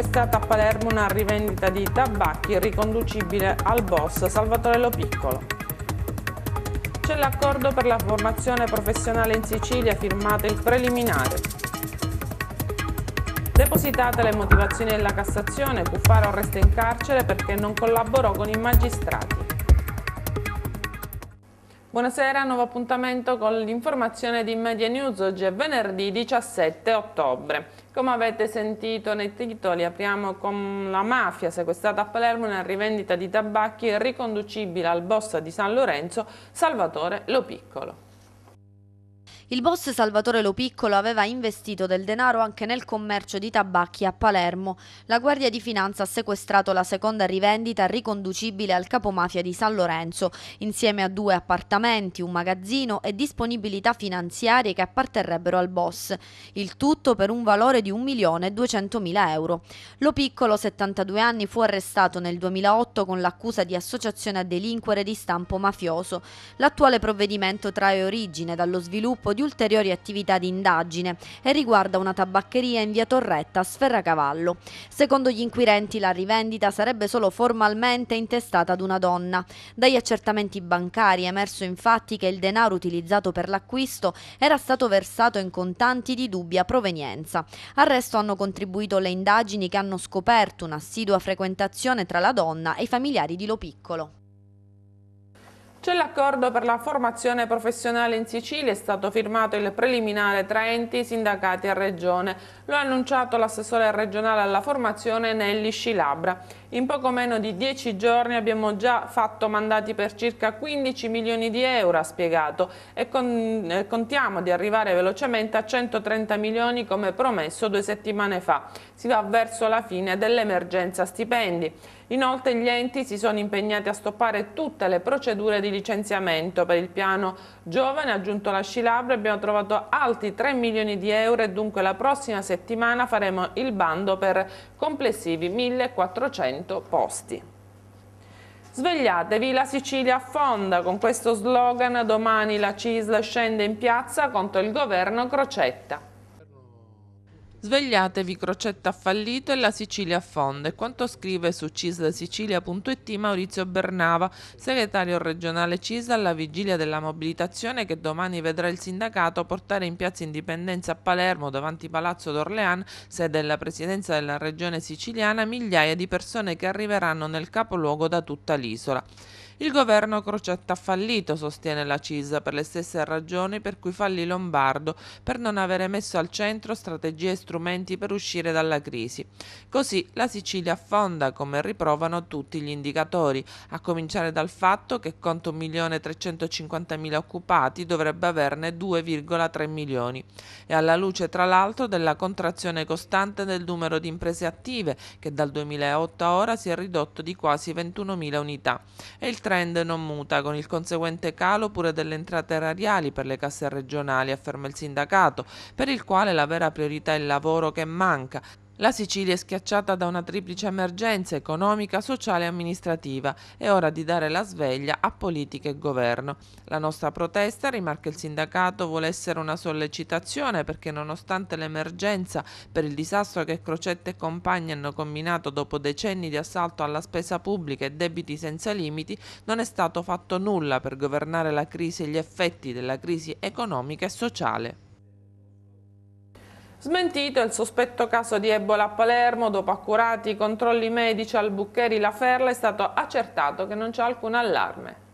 sequestrata a Palermo una rivendita di tabacchi riconducibile al boss Salvatore Lo Piccolo. C'è l'accordo per la formazione professionale in Sicilia firmato il preliminare. Depositate le motivazioni della Cassazione, Cuffaro resta in carcere perché non collaborò con i magistrati. Buonasera, nuovo appuntamento con l'informazione di Media News, oggi è venerdì 17 ottobre. Come avete sentito nei titoli, apriamo con la mafia sequestrata a Palermo una rivendita di tabacchi riconducibile al boss di San Lorenzo, Salvatore Lo Piccolo. Il boss Salvatore Lopiccolo aveva investito del denaro anche nel commercio di tabacchi a Palermo. La Guardia di Finanza ha sequestrato la seconda rivendita riconducibile al capomafia di San Lorenzo, insieme a due appartamenti, un magazzino e disponibilità finanziarie che apparterrebbero al boss. Il tutto per un valore di 1.200.000 euro. Lopiccolo, 72 anni, fu arrestato nel 2008 con l'accusa di associazione a delinquere di stampo mafioso. L'attuale provvedimento trae origine dallo sviluppo di di ulteriori attività di indagine e riguarda una tabaccheria in via Torretta a Sferracavallo. Secondo gli inquirenti la rivendita sarebbe solo formalmente intestata ad una donna. Dagli accertamenti bancari è emerso infatti che il denaro utilizzato per l'acquisto era stato versato in contanti di dubbia provenienza. Al resto hanno contribuito le indagini che hanno scoperto un'assidua frequentazione tra la donna e i familiari di Lo Piccolo. C'è l'accordo per la formazione professionale in Sicilia, è stato firmato il preliminare tra enti, sindacati e regione. Lo ha annunciato l'assessore regionale alla formazione Nelly Scilabra. In poco meno di 10 giorni abbiamo già fatto mandati per circa 15 milioni di euro, ha spiegato, e con, eh, contiamo di arrivare velocemente a 130 milioni come promesso due settimane fa. Si va verso la fine dell'emergenza stipendi. Inoltre gli enti si sono impegnati a stoppare tutte le procedure di licenziamento. Per il piano giovane, aggiunto la Scilabra, abbiamo trovato altri 3 milioni di euro e dunque la prossima settimana faremo il bando per complessivi 1400 100 posti. Svegliatevi, la Sicilia affonda, con questo slogan domani la CISL scende in piazza contro il governo Crocetta. Svegliatevi, Crocetta ha fallito e la Sicilia affonda. E quanto scrive su cislsicilia.it Maurizio Bernava, segretario regionale CISA alla vigilia della mobilitazione che domani vedrà il sindacato portare in piazza Indipendenza a Palermo, davanti Palazzo d'Orlean, sede della presidenza della regione siciliana, migliaia di persone che arriveranno nel capoluogo da tutta l'isola. Il governo Crocetta ha fallito, sostiene la CISA, per le stesse ragioni per cui fallì Lombardo, per non avere messo al centro strategie e strumenti per uscire dalla crisi. Così la Sicilia affonda, come riprovano tutti gli indicatori, a cominciare dal fatto che conto 1.350.000 occupati dovrebbe averne 2,3 milioni e alla luce tra l'altro della contrazione costante del numero di imprese attive che dal 2008 a ora si è ridotto di quasi 21.000 unità e il trend non muta, con il conseguente calo pure delle entrate erariali per le casse regionali, afferma il sindacato, per il quale la vera priorità è il lavoro che manca la Sicilia è schiacciata da una triplice emergenza economica, sociale e amministrativa. È ora di dare la sveglia a politica e governo. La nostra protesta, rimarca il sindacato, vuole essere una sollecitazione perché nonostante l'emergenza per il disastro che Crocette e compagni hanno combinato dopo decenni di assalto alla spesa pubblica e debiti senza limiti, non è stato fatto nulla per governare la crisi e gli effetti della crisi economica e sociale. Smentito il sospetto caso di Ebola a Palermo, dopo accurati controlli medici al Buccheri La Ferla è stato accertato che non c'è alcun allarme.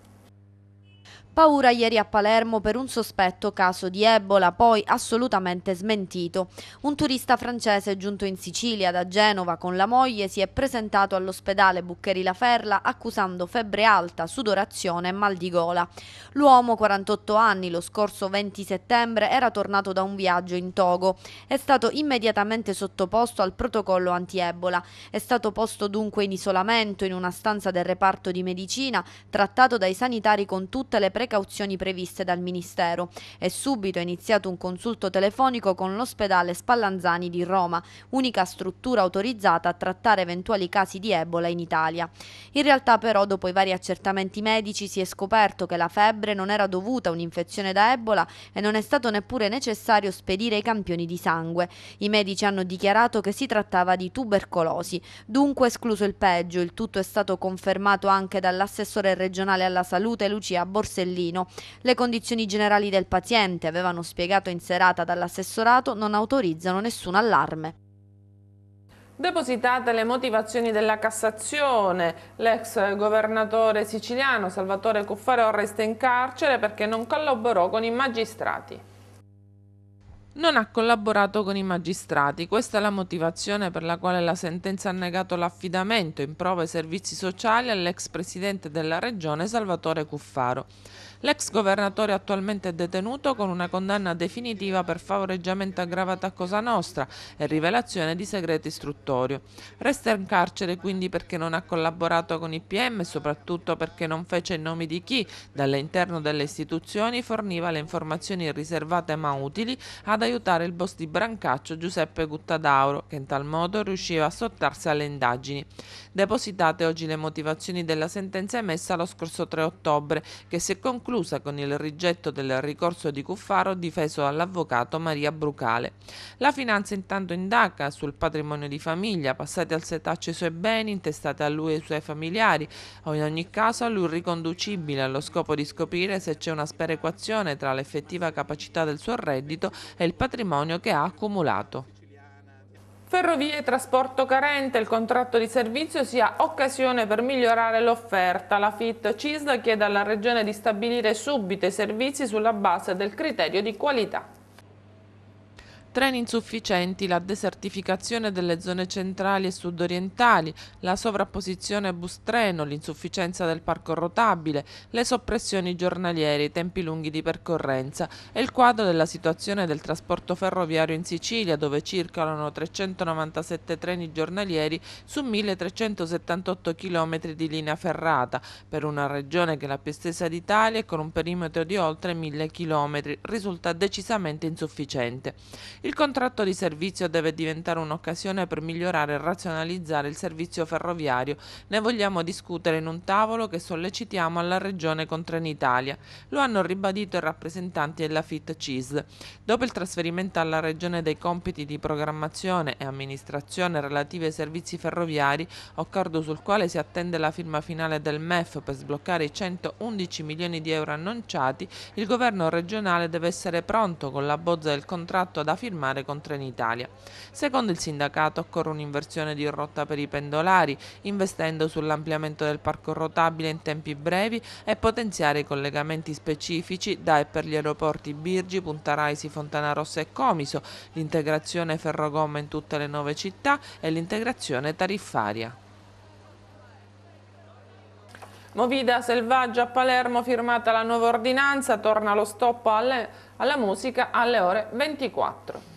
Paura ieri a Palermo per un sospetto caso di Ebola, poi assolutamente smentito. Un turista francese giunto in Sicilia da Genova con la moglie si è presentato all'ospedale Buccheri La Ferla accusando febbre alta, sudorazione e mal di gola. L'uomo, 48 anni, lo scorso 20 settembre era tornato da un viaggio in Togo. È stato immediatamente sottoposto al protocollo anti-Ebola. È stato posto dunque in isolamento in una stanza del reparto di medicina, trattato dai sanitari con tutte le precauzioni precauzioni previste dal Ministero. È subito iniziato un consulto telefonico con l'ospedale Spallanzani di Roma, unica struttura autorizzata a trattare eventuali casi di Ebola in Italia. In realtà però dopo i vari accertamenti medici si è scoperto che la febbre non era dovuta a un'infezione da Ebola e non è stato neppure necessario spedire i campioni di sangue. I medici hanno dichiarato che si trattava di tubercolosi, dunque escluso il peggio, il tutto è stato confermato anche dall'assessore regionale alla salute Lucia Borsellini Avellino. Le condizioni generali del paziente, avevano spiegato in serata dall'assessorato, non autorizzano nessun allarme. Depositate le motivazioni della Cassazione, l'ex governatore siciliano Salvatore Cuffaro resta in carcere perché non collaborò con i magistrati. Non ha collaborato con i magistrati, questa è la motivazione per la quale la sentenza ha negato l'affidamento in prova ai servizi sociali all'ex presidente della regione Salvatore Cuffaro. L'ex governatore attualmente è detenuto con una condanna definitiva per favoreggiamento aggravato a Cosa Nostra e rivelazione di segreto istruttorio. Resta in carcere quindi perché non ha collaborato con i PM e soprattutto perché non fece i nomi di chi, dall'interno delle istituzioni, forniva le informazioni riservate ma utili ad aiutare il boss di Brancaccio Giuseppe Guttadauro, che in tal modo riusciva a sottrarsi alle indagini. Depositate oggi le motivazioni della sentenza emessa lo scorso 3 ottobre, che si è conclusa conclusa con il rigetto del ricorso di Cuffaro difeso dall'avvocato Maria Brucale. La finanza intanto indaga sul patrimonio di famiglia, passati al setaccio i suoi beni, intestati a lui e ai suoi familiari, o in ogni caso a lui riconducibile allo scopo di scoprire se c'è una sperequazione tra l'effettiva capacità del suo reddito e il patrimonio che ha accumulato. Ferrovie e trasporto carente, il contratto di servizio sia occasione per migliorare l'offerta. La FIT CISL chiede alla Regione di stabilire subito i servizi sulla base del criterio di qualità. Treni insufficienti, la desertificazione delle zone centrali e sudorientali, la sovrapposizione bus-treno, l'insufficienza del parco rotabile, le soppressioni giornaliere, i tempi lunghi di percorrenza e il quadro della situazione del trasporto ferroviario in Sicilia dove circolano 397 treni giornalieri su 1378 km di linea ferrata per una regione che è la più estesa d'Italia e con un perimetro di oltre 1000 km risulta decisamente insufficiente. Il contratto di servizio deve diventare un'occasione per migliorare e razionalizzare il servizio ferroviario. Ne vogliamo discutere in un tavolo che sollecitiamo alla Regione con Trenitalia. Lo hanno ribadito i rappresentanti della FIT CISL. Dopo il trasferimento alla Regione dei compiti di programmazione e amministrazione relativi ai servizi ferroviari, accordo sul quale si attende la firma finale del MEF per sbloccare i 111 milioni di euro annunciati, il governo regionale deve essere pronto con la bozza del contratto da firmare firmare con Trenitalia. Secondo il sindacato occorre un'inversione di rotta per i pendolari, investendo sull'ampliamento del parco rotabile in tempi brevi e potenziare i collegamenti specifici da e per gli aeroporti Birgi, Punta Raisi, Fontana Rossa e Comiso, l'integrazione ferrogomma in tutte le nove città e l'integrazione tariffaria. Movida selvaggia a Palermo, firmata la nuova ordinanza, torna lo stop alle, alla musica alle ore 24.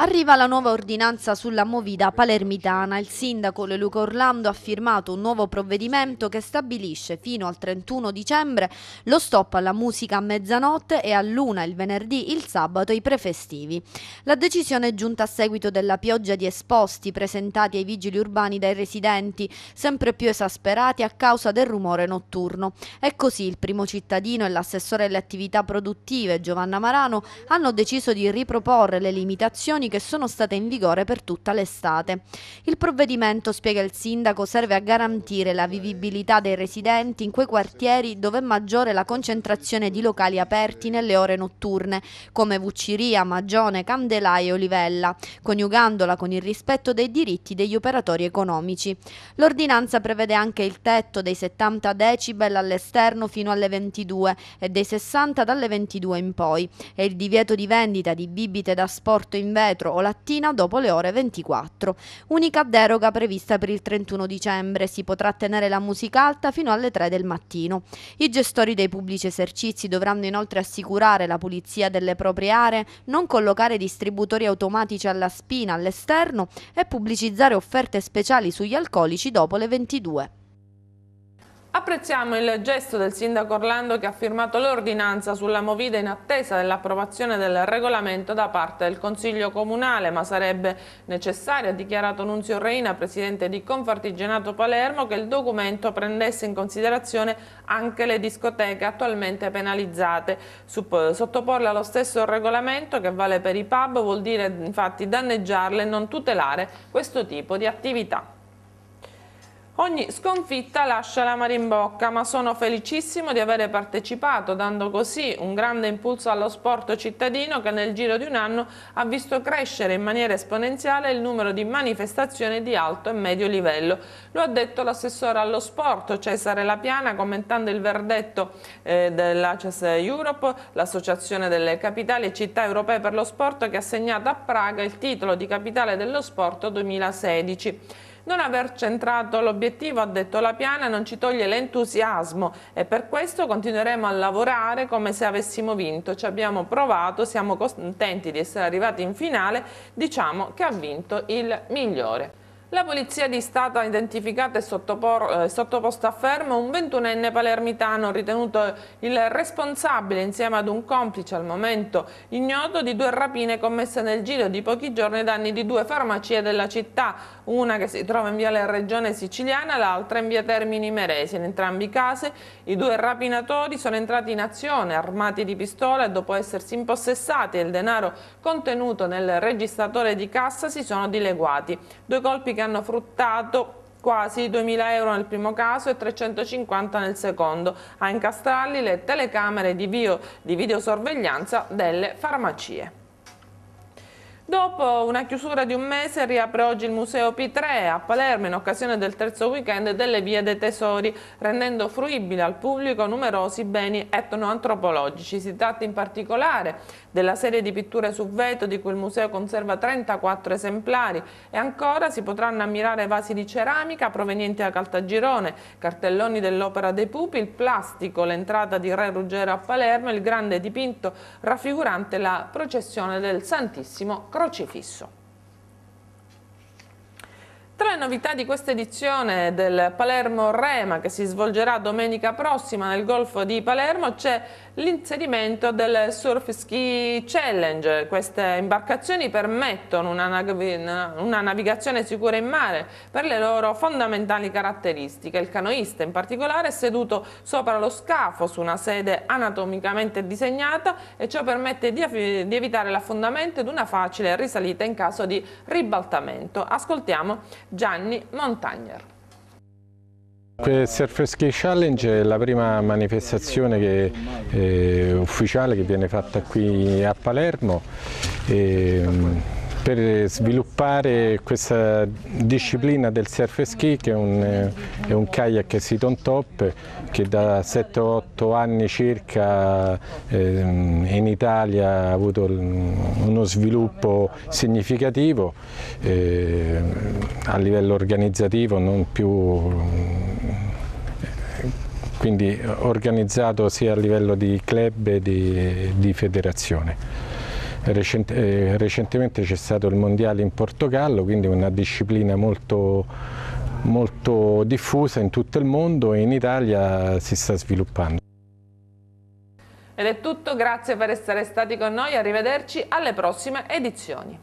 Arriva la nuova ordinanza sulla movida palermitana. Il sindaco Leluca Orlando ha firmato un nuovo provvedimento che stabilisce fino al 31 dicembre lo stop alla musica a mezzanotte e a luna il venerdì, il sabato e i prefestivi. La decisione è giunta a seguito della pioggia di esposti presentati ai vigili urbani dai residenti, sempre più esasperati a causa del rumore notturno. E così il primo cittadino e l'assessore alle attività produttive Giovanna Marano hanno deciso di riproporre le limitazioni limitazioni che sono state in vigore per tutta l'estate. Il provvedimento, spiega il sindaco, serve a garantire la vivibilità dei residenti in quei quartieri dove è maggiore la concentrazione di locali aperti nelle ore notturne, come Vucciria, Magione, Candelaia e Olivella, coniugandola con il rispetto dei diritti degli operatori economici. L'ordinanza prevede anche il tetto dei 70 decibel all'esterno fino alle 22 e dei 60 dalle 22 in poi e il divieto di vendita di bibite da sport sorto in vetro o lattina dopo le ore 24. Unica deroga prevista per il 31 dicembre, si potrà tenere la musica alta fino alle 3 del mattino. I gestori dei pubblici esercizi dovranno inoltre assicurare la pulizia delle proprie aree, non collocare distributori automatici alla spina all'esterno e pubblicizzare offerte speciali sugli alcolici dopo le 22. Apprezziamo il gesto del sindaco Orlando che ha firmato l'ordinanza sulla movida in attesa dell'approvazione del regolamento da parte del Consiglio Comunale, ma sarebbe necessario, ha dichiarato Nunzio Reina, presidente di Confartigianato Palermo, che il documento prendesse in considerazione anche le discoteche attualmente penalizzate. Sottoporle allo stesso regolamento che vale per i pub vuol dire infatti danneggiarle e non tutelare questo tipo di attività. Ogni sconfitta lascia la l'amaro in bocca, ma sono felicissimo di avere partecipato, dando così un grande impulso allo sport cittadino che nel giro di un anno ha visto crescere in maniera esponenziale il numero di manifestazioni di alto e medio livello. Lo ha detto l'assessore allo sport Cesare Lapiana commentando il verdetto eh, dell'ACES Europe, l'associazione delle capitali e città europee per lo sport che ha assegnato a Praga il titolo di capitale dello sport 2016. Non aver centrato l'obiettivo, ha detto la piana, non ci toglie l'entusiasmo e per questo continueremo a lavorare come se avessimo vinto. Ci abbiamo provato, siamo contenti di essere arrivati in finale, diciamo che ha vinto il migliore. La Polizia di Stato ha identificato e eh, sottoposto a fermo un 21enne palermitano ritenuto il responsabile insieme ad un complice al momento ignoto di due rapine commesse nel giro di pochi giorni ai danni di due farmacie della città, una che si trova in via viale Regione Siciliana, l'altra in via Termini Meresi. In entrambi i casi i due rapinatori sono entrati in azione armati di pistola e dopo essersi impossessati del denaro contenuto nel registratore di cassa si sono dileguati. Due colpi che che hanno fruttato quasi 2.000 euro nel primo caso e 350 nel secondo, a incastrarli le telecamere di, bio, di videosorveglianza delle farmacie. Dopo una chiusura di un mese riapre oggi il Museo P3 a Palermo in occasione del terzo weekend delle Vie dei Tesori, rendendo fruibile al pubblico numerosi beni etnoantropologici. Si tratta in particolare della serie di pitture su veto di cui il museo conserva 34 esemplari e ancora si potranno ammirare vasi di ceramica provenienti da Caltagirone, cartelloni dell'opera dei pupi, il plastico, l'entrata di Re Ruggero a Palermo e il grande dipinto raffigurante la processione del Santissimo Cristo crocifisso. Tra le novità di questa edizione del Palermo Rema che si svolgerà domenica prossima nel Golfo di Palermo c'è l'inserimento del Surf Ski Challenge. Queste imbarcazioni permettono una, nav una, navigazione sicura in mare per le loro fondamentali caratteristiche. Il canoista in particolare è seduto sopra lo scafo su una sede anatomicamente disegnata e ciò permette di, di evitare l'affondamento ed una facile risalita in caso di ribaltamento. Ascoltiamo Gianni Montagner. Surfers Key Challenge è la prima manifestazione che, eh, ufficiale che viene fatta qui a Palermo. E, ehm, per sviluppare questa disciplina del surf ski che è un, è un kayak sit on top che da 7-8 anni circa ehm, in Italia ha avuto uno sviluppo significativo eh, a livello organizzativo non più quindi organizzato sia a livello di club che di, di federazione. Recent eh, recentemente c'è stato il mondiale in Portogallo, quindi una disciplina molto, molto diffusa in tutto il mondo e in Italia si sta sviluppando. Ed è tutto, grazie per essere stati con noi, arrivederci alle prossime edizioni.